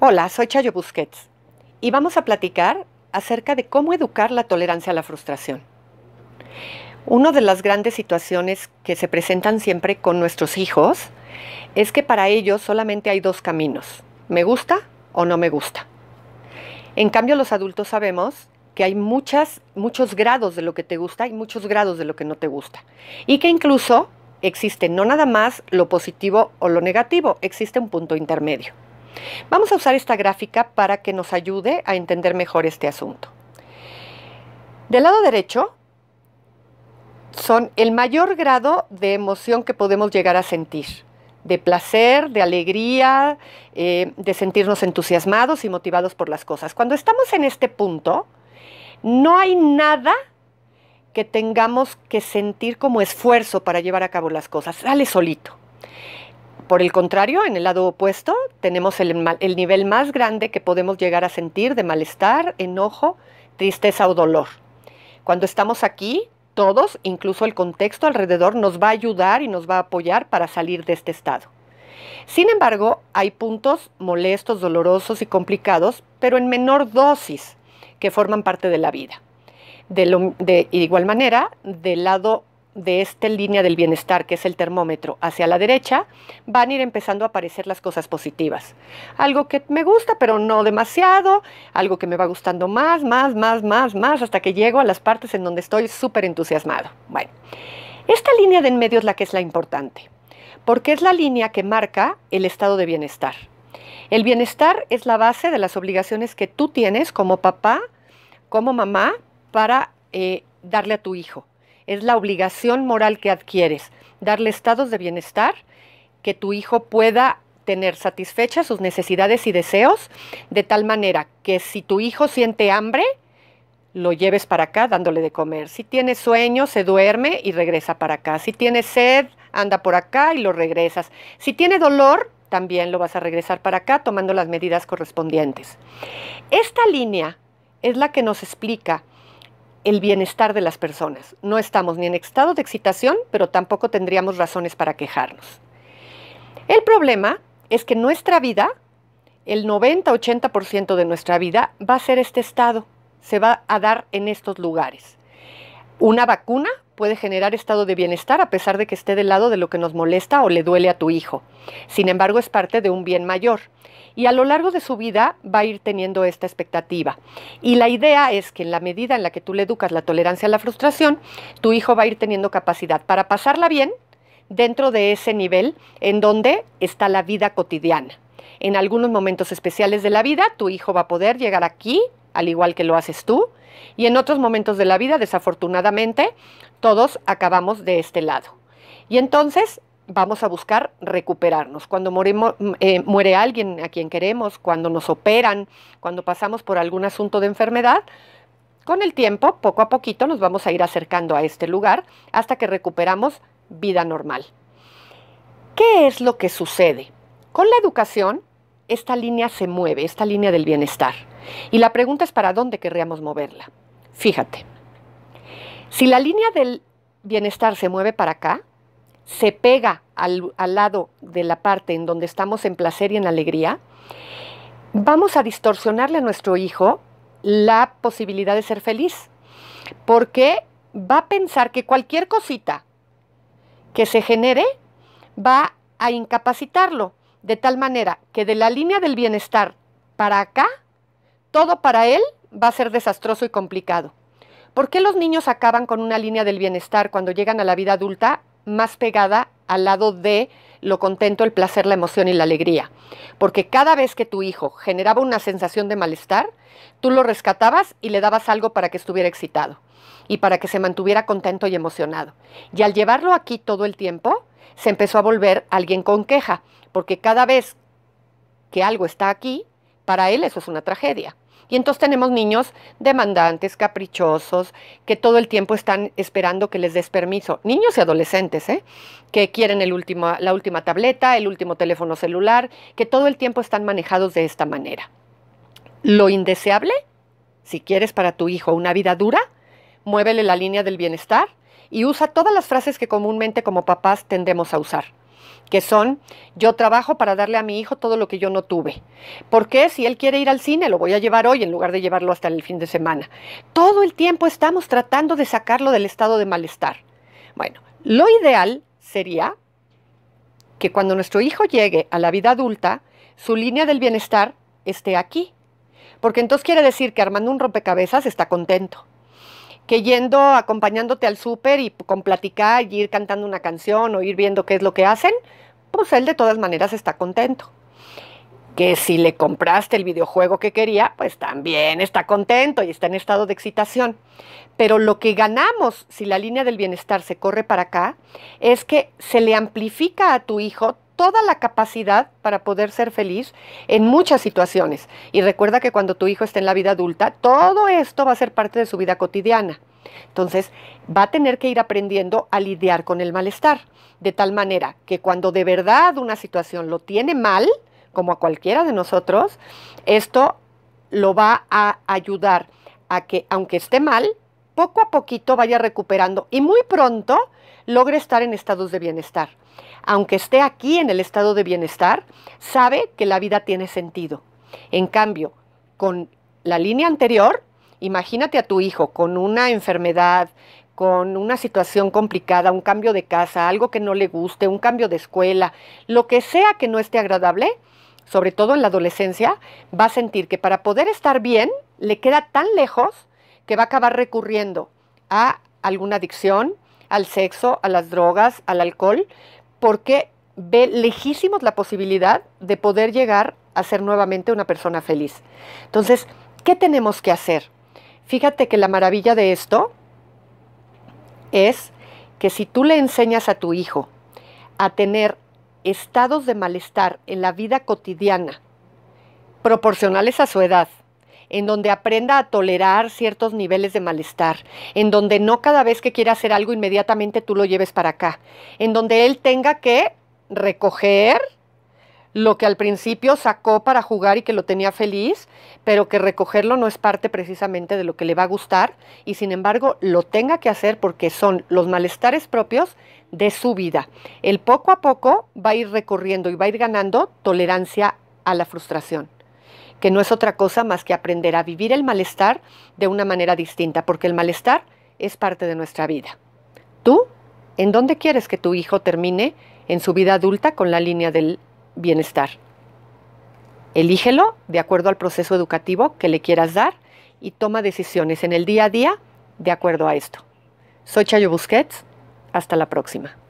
Hola, soy Chayo Busquets y vamos a platicar acerca de cómo educar la tolerancia a la frustración. Una de las grandes situaciones que se presentan siempre con nuestros hijos es que para ellos solamente hay dos caminos, me gusta o no me gusta. En cambio, los adultos sabemos que hay muchas, muchos grados de lo que te gusta y muchos grados de lo que no te gusta. Y que incluso existe no nada más lo positivo o lo negativo, existe un punto intermedio. Vamos a usar esta gráfica para que nos ayude a entender mejor este asunto. Del lado derecho son el mayor grado de emoción que podemos llegar a sentir, de placer, de alegría, eh, de sentirnos entusiasmados y motivados por las cosas. Cuando estamos en este punto, no hay nada que tengamos que sentir como esfuerzo para llevar a cabo las cosas, sale solito. Por el contrario, en el lado opuesto, tenemos el, nivel más grande que podemos llegar a sentir de malestar, enojo, tristeza o dolor. Cuando estamos aquí, todos, incluso el contexto alrededor, nos va a ayudar y nos va a apoyar para salir de este estado. Sin embargo, hay puntos molestos, dolorosos y complicados, pero en menor dosis, que forman parte de la vida. De, de, igual manera, del lado de esta línea del bienestar, que es el termómetro, hacia la derecha, van a ir empezando a aparecer las cosas positivas. Algo que me gusta, pero no demasiado, algo que me va gustando más, más, más, más, más, hasta que llego a las partes en donde estoy súper entusiasmado. Bueno, esta línea de en medio es la que es la importante, porque es la línea que marca el estado de bienestar. El bienestar es la base de las obligaciones que tú tienes como papá, como mamá, para eh, darle a tu hijo es la obligación moral que adquieres, darle estados de bienestar, que tu hijo pueda tener satisfechas sus necesidades y deseos, de tal manera que si tu hijo siente hambre, lo lleves para acá dándole de comer. Si tiene sueño, se duerme y regresa para acá. Si tiene sed, anda por acá y lo regresas. Si tiene dolor, también lo vas a regresar para acá tomando las medidas correspondientes. Esta línea es la que nos explica el bienestar de las personas. No estamos ni en estado de excitación, pero tampoco tendríamos razones para quejarnos. El problema es que nuestra vida, el 90-80% de nuestra vida, va a ser este estado, se va a dar en estos lugares. Una vacuna puede generar estado de bienestar a pesar de que esté del lado de lo que nos molesta o le duele a tu hijo. Sin embargo, es parte de un bien mayor. Y a lo largo de su vida va a ir teniendo esta expectativa. Y la idea es que en la medida en la que tú le educas la tolerancia a la frustración, tu hijo va a ir teniendo capacidad para pasarla bien dentro de ese nivel en donde está la vida cotidiana. En algunos momentos especiales de la vida, tu hijo va a poder llegar aquí al igual que lo haces tú. Y en otros momentos de la vida, desafortunadamente, todos acabamos de este lado. Y entonces vamos a buscar recuperarnos. Cuando eh, muere alguien a quien queremos, cuando nos operan, cuando pasamos por algún asunto de enfermedad, con el tiempo, poco a poquito, nos vamos a ir acercando a este lugar hasta que recuperamos vida normal. ¿Qué es lo que sucede? Con la educación esta línea se mueve, esta línea del bienestar. Y la pregunta es para dónde querríamos moverla. Fíjate, si la línea del bienestar se mueve para acá, se pega al, al, lado de la parte en donde estamos en placer y en alegría, vamos a distorsionarle a nuestro hijo la posibilidad de ser feliz, porque va a pensar que cualquier cosita que se genere va a incapacitarlo de tal manera que de la línea del bienestar para acá, todo para él va a ser desastroso y complicado. ¿Por qué los niños acaban con una línea del bienestar cuando llegan a la vida adulta más pegada al lado de lo contento, el placer, la emoción y la alegría? Porque cada vez que tu hijo generaba una sensación de malestar, tú lo rescatabas y le dabas algo para que estuviera excitado y para que se mantuviera contento y emocionado. Y al llevarlo aquí todo el tiempo, se empezó a volver alguien con queja porque cada vez que algo está aquí, para él eso es una tragedia. Y entonces tenemos niños demandantes, caprichosos, que todo el tiempo están esperando que les des permiso. Niños y adolescentes, ¿eh? que quieren el último, la última tableta, el último teléfono celular, que todo el tiempo están manejados de esta manera. Lo indeseable, si quieres para tu hijo una vida dura, muévele la línea del bienestar y usa todas las frases que comúnmente como papás tendemos a usar que son, yo trabajo para darle a mi hijo todo lo que yo no tuve. Porque si él quiere ir al cine, lo voy a llevar hoy en lugar de llevarlo hasta el fin de semana. Todo el tiempo estamos tratando de sacarlo del estado de malestar. Bueno, lo ideal sería que cuando nuestro hijo llegue a la vida adulta, su línea del bienestar esté aquí. Porque entonces quiere decir que armando un rompecabezas está contento que yendo, acompañándote al súper y con platicar y ir cantando una canción o ir viendo qué es lo que hacen, pues él de todas maneras está contento. Que si le compraste el videojuego que quería, pues también está contento y está en estado de excitación. Pero lo que ganamos si la línea del bienestar se corre para acá es que se le amplifica a tu hijo toda la capacidad para poder ser feliz en muchas situaciones. Y recuerda que cuando tu hijo esté en la vida adulta, todo esto va a ser parte de su vida cotidiana. Entonces, va a tener que ir aprendiendo a lidiar con el malestar, de tal manera que cuando de verdad una situación lo tiene mal, como a cualquiera de nosotros, esto lo va a ayudar a que, aunque esté mal, poco a poquito vaya recuperando y muy pronto logre estar en estados de bienestar. Aunque esté aquí en el estado de bienestar, sabe que la vida tiene sentido. En cambio, con la línea anterior, imagínate a tu hijo con una enfermedad, con una situación complicada, un cambio de casa, algo que no le guste, un cambio de escuela, lo que sea que no esté agradable, sobre todo en la adolescencia, va a sentir que para poder estar bien le queda tan lejos que va a acabar recurriendo a alguna adicción, al sexo, a las drogas, al alcohol, porque ve lejísimos la posibilidad de poder llegar a ser nuevamente una persona feliz. Entonces, ¿qué tenemos que hacer? Fíjate que la maravilla de esto es que si tú le enseñas a tu hijo a tener estados de malestar en la vida cotidiana, proporcionales a su edad, en donde aprenda a tolerar ciertos niveles de malestar, en donde no cada vez que quiera hacer algo inmediatamente tú lo lleves para acá, en donde él tenga que recoger lo que al principio sacó para jugar y que lo tenía feliz, pero que recogerlo no es parte precisamente de lo que le va a gustar y sin embargo lo tenga que hacer porque son los malestares propios de su vida. El poco a poco va a ir recorriendo y va a ir ganando tolerancia a la frustración que no es otra cosa más que aprender a vivir el malestar de una manera distinta, porque el malestar es parte de nuestra vida. ¿Tú? ¿En dónde quieres que tu hijo termine en su vida adulta con la línea del bienestar? Elígelo de acuerdo al proceso educativo que le quieras dar y toma decisiones en el día a día de acuerdo a esto. Soy Chayo Busquets. Hasta la próxima.